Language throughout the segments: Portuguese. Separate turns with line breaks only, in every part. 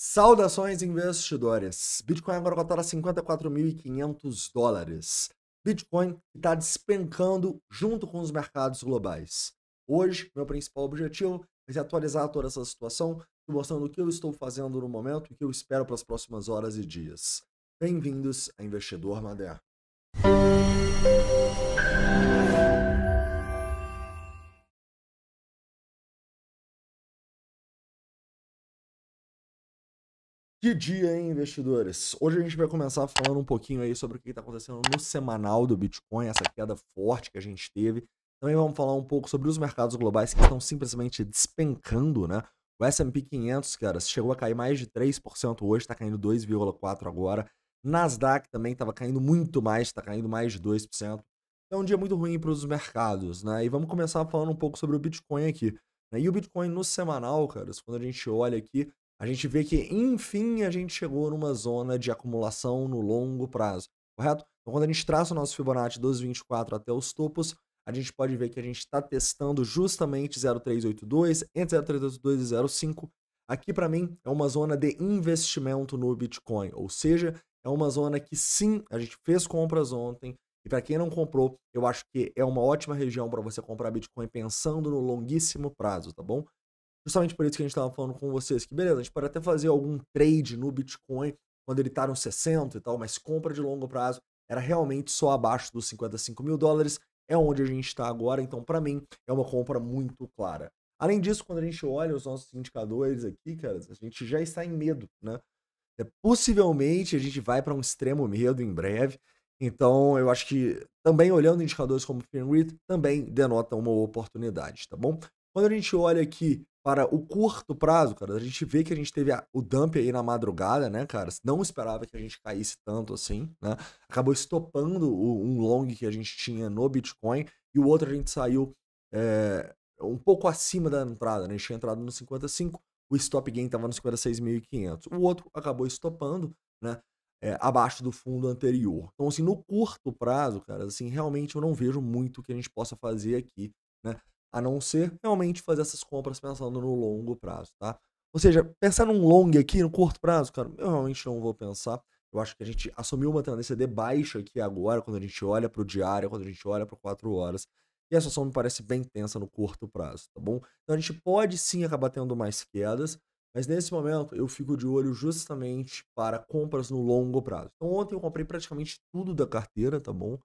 Saudações investidores! Bitcoin agora cotada a 54.500 dólares. Bitcoin está despencando junto com os mercados globais. Hoje, meu principal objetivo é atualizar toda essa situação, mostrando o que eu estou fazendo no momento e o que eu espero para as próximas horas e dias. Bem-vindos a Investidor Moderno. Que dia, hein, investidores? Hoje a gente vai começar falando um pouquinho aí sobre o que está acontecendo no semanal do Bitcoin, essa queda forte que a gente teve. Também vamos falar um pouco sobre os mercados globais que estão simplesmente despencando, né? O S&P 500, cara, chegou a cair mais de 3% hoje, está caindo 2,4% agora. Nasdaq também estava caindo muito mais, está caindo mais de 2%. É um dia muito ruim para os mercados, né? E vamos começar falando um pouco sobre o Bitcoin aqui. Né? E o Bitcoin no semanal, cara, quando a gente olha aqui, a gente vê que, enfim, a gente chegou numa zona de acumulação no longo prazo, correto? Então, quando a gente traça o nosso Fibonacci dos 24 até os topos, a gente pode ver que a gente está testando justamente 0,382, entre 0,382 e 0,5. Aqui, para mim, é uma zona de investimento no Bitcoin, ou seja, é uma zona que sim, a gente fez compras ontem, e para quem não comprou, eu acho que é uma ótima região para você comprar Bitcoin pensando no longuíssimo prazo, tá bom? Justamente por isso que a gente estava falando com vocês, que beleza, a gente pode até fazer algum trade no Bitcoin quando ele está nos 60 e tal, mas compra de longo prazo era realmente só abaixo dos 55 mil dólares, é onde a gente está agora, então para mim é uma compra muito clara. Além disso, quando a gente olha os nossos indicadores aqui, cara, a gente já está em medo, né? É, possivelmente a gente vai para um extremo medo em breve. Então, eu acho que também olhando indicadores como o FinREIT, também denota uma oportunidade, tá bom? Quando a gente olha aqui para o curto prazo, cara. A gente vê que a gente teve o dump aí na madrugada, né, cara? Não esperava que a gente caísse tanto assim, né? Acabou estopando o, um long que a gente tinha no Bitcoin e o outro a gente saiu é, um pouco acima da entrada, né? A gente tinha entrado no 55, o stop gain estava no 56.500. O outro acabou estopando, né? É, abaixo do fundo anterior. Então, assim, no curto prazo, cara, assim, realmente eu não vejo muito que a gente possa fazer aqui, né? a não ser realmente fazer essas compras pensando no longo prazo, tá? Ou seja, pensar num long aqui, no curto prazo, cara, eu realmente não vou pensar. Eu acho que a gente assumiu uma tendência de baixa aqui agora, quando a gente olha para o diário, quando a gente olha para 4 horas. E a situação me parece bem tensa no curto prazo, tá bom? Então a gente pode sim acabar tendo mais quedas, mas nesse momento eu fico de olho justamente para compras no longo prazo. Então ontem eu comprei praticamente tudo da carteira, tá bom?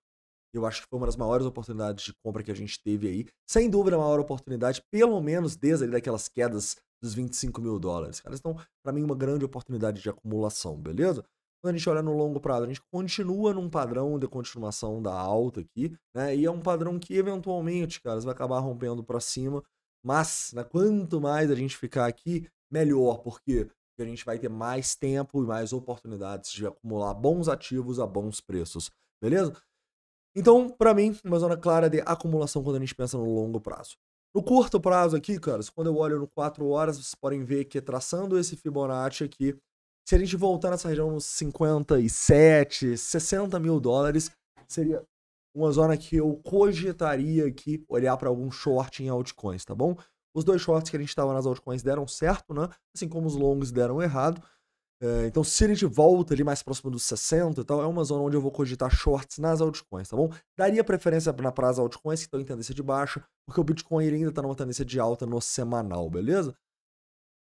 Eu acho que foi uma das maiores oportunidades de compra que a gente teve aí. Sem dúvida, a maior oportunidade, pelo menos desde ali daquelas quedas dos 25 mil dólares. Cara, então, para mim, uma grande oportunidade de acumulação, beleza? Quando a gente olha no longo prazo, a gente continua num padrão de continuação da alta aqui, né? E é um padrão que, eventualmente, cara, vai acabar rompendo para cima. Mas, né, quanto mais a gente ficar aqui, melhor, porque a gente vai ter mais tempo e mais oportunidades de acumular bons ativos a bons preços, beleza? Então, para mim, uma zona clara de acumulação quando a gente pensa no longo prazo. No curto prazo aqui, cara, quando eu olho no 4 horas, vocês podem ver que traçando esse Fibonacci aqui, se a gente voltar nessa região nos 57, 60 mil dólares, seria uma zona que eu cogitaria aqui olhar para algum short em altcoins, tá bom? Os dois shorts que a gente estava nas altcoins deram certo, né? Assim como os longos deram errado. É, então, se ele de volta ali mais próximo dos 60 e tal, é uma zona onde eu vou cogitar shorts nas altcoins, tá bom? Daria preferência na para altcoins que estão em tendência de baixa, porque o Bitcoin ainda está numa tendência de alta no semanal, beleza?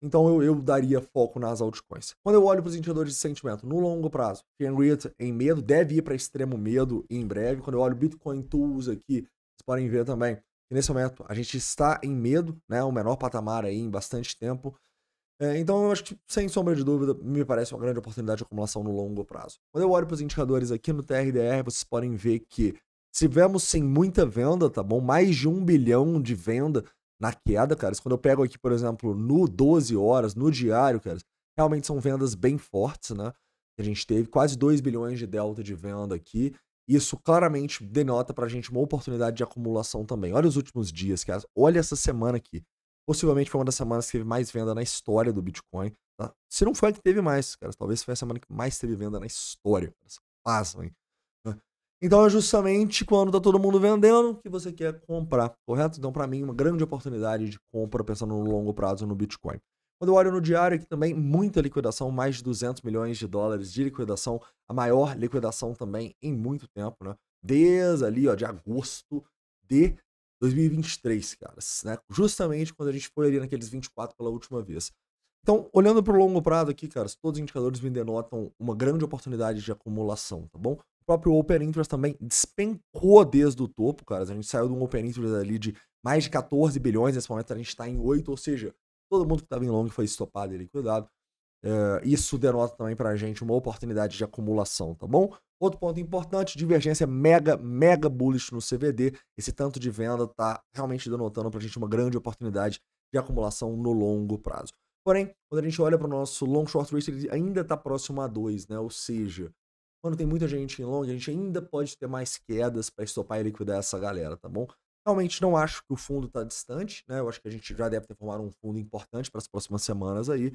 Então eu, eu daria foco nas altcoins. Quando eu olho para os indicadores de sentimento no longo prazo, Henrietta em medo, deve ir para extremo medo em breve. Quando eu olho Bitcoin Tools aqui, vocês podem ver também que nesse momento a gente está em medo, né? O menor patamar aí em bastante tempo. É, então, eu acho que, sem sombra de dúvida, me parece uma grande oportunidade de acumulação no longo prazo. Quando eu olho para os indicadores aqui no TRDR, vocês podem ver que tivemos sim muita venda, tá bom? Mais de um bilhão de venda na queda, cara. Quando eu pego aqui, por exemplo, no 12 horas, no diário, cara, realmente são vendas bem fortes, né? A gente teve quase 2 bilhões de delta de venda aqui. Isso claramente denota para a gente uma oportunidade de acumulação também. Olha os últimos dias, cara. Olha essa semana aqui. Possivelmente foi uma das semanas que teve mais venda na história do Bitcoin. Tá? Se não foi a que teve mais, cara, talvez foi a semana que mais teve venda na história. hein? Né? Então é justamente quando tá todo mundo vendendo que você quer comprar, correto? Então para mim uma grande oportunidade de compra pensando no longo prazo no Bitcoin. Quando eu olho no diário aqui também, muita liquidação, mais de 200 milhões de dólares de liquidação, a maior liquidação também em muito tempo, né? Desde ali, ó, de agosto de 2023, cara, né? Justamente quando a gente foi ali naqueles 24 pela última vez. Então, olhando para o longo prazo aqui, cara, todos os indicadores me denotam uma grande oportunidade de acumulação, tá bom? O próprio Open Interest também despencou desde o topo, cara. A gente saiu de um Open Interest ali de mais de 14 bilhões, nesse momento a gente está em 8, ou seja, todo mundo que estava tá em long foi estopado ali, cuidado. Uh, isso denota também para a gente uma oportunidade de acumulação, tá bom? Outro ponto importante, divergência mega, mega bullish no CVD. Esse tanto de venda está realmente denotando para a gente uma grande oportunidade de acumulação no longo prazo. Porém, quando a gente olha para o nosso long short risk, ele ainda está próximo a 2, né? Ou seja, quando tem muita gente em long, a gente ainda pode ter mais quedas para estopar e liquidar essa galera, tá bom? Realmente não acho que o fundo está distante, né? Eu acho que a gente já deve ter formado um fundo importante para as próximas semanas aí.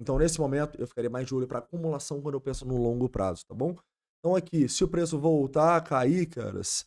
Então, nesse momento, eu ficaria mais de olho para acumulação quando eu penso no longo prazo, tá bom? Então, aqui, se o preço voltar a cair, caras,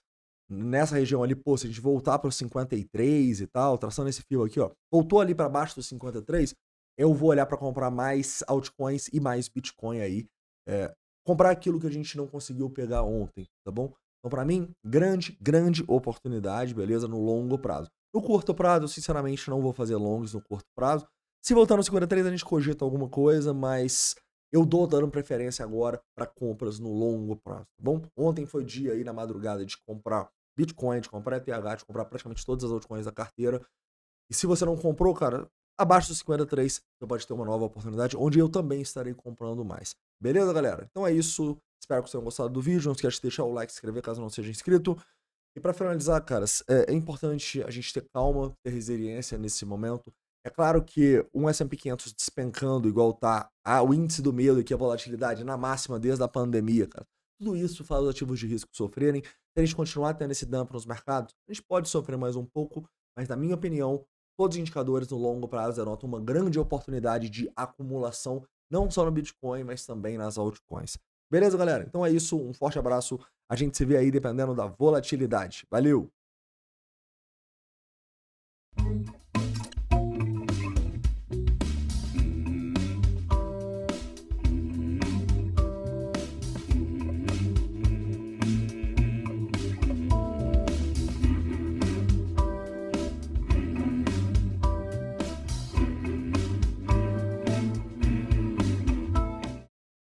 nessa região ali, pô, se a gente voltar para os 53 e tal, traçando esse fio aqui, ó, voltou ali para baixo dos 53, eu vou olhar para comprar mais altcoins e mais Bitcoin aí. É, comprar aquilo que a gente não conseguiu pegar ontem, tá bom? Então, para mim, grande, grande oportunidade, beleza? No longo prazo. No curto prazo, eu sinceramente não vou fazer longs no curto prazo. Se voltar no 53, a gente cogita alguma coisa, mas eu dou dando preferência agora para compras no longo prazo, tá bom? Ontem foi dia aí na madrugada de comprar Bitcoin, de comprar ETH, de comprar praticamente todas as altcoins da carteira. E se você não comprou, cara, abaixo dos 53, você pode ter uma nova oportunidade, onde eu também estarei comprando mais. Beleza, galera? Então é isso. Espero que vocês tenham gostado do vídeo. Não esquece de deixar o like, se inscrever caso não seja inscrito. E para finalizar, caras, é, é, importante a gente ter calma, ter resiliência nesse momento. É claro que um S&P 500 despencando igual tá ah, o índice do medo, que a volatilidade na máxima desde a pandemia, cara. Tudo isso faz os ativos de risco sofrerem. Se a gente continuar tendo esse dump nos mercados, a gente pode sofrer mais um pouco, mas na minha opinião, todos os indicadores no longo prazo denotam uma grande oportunidade de acumulação, não só no Bitcoin, mas também nas altcoins. Beleza, galera? Então é isso, um forte abraço. A gente se vê aí dependendo da volatilidade. Valeu!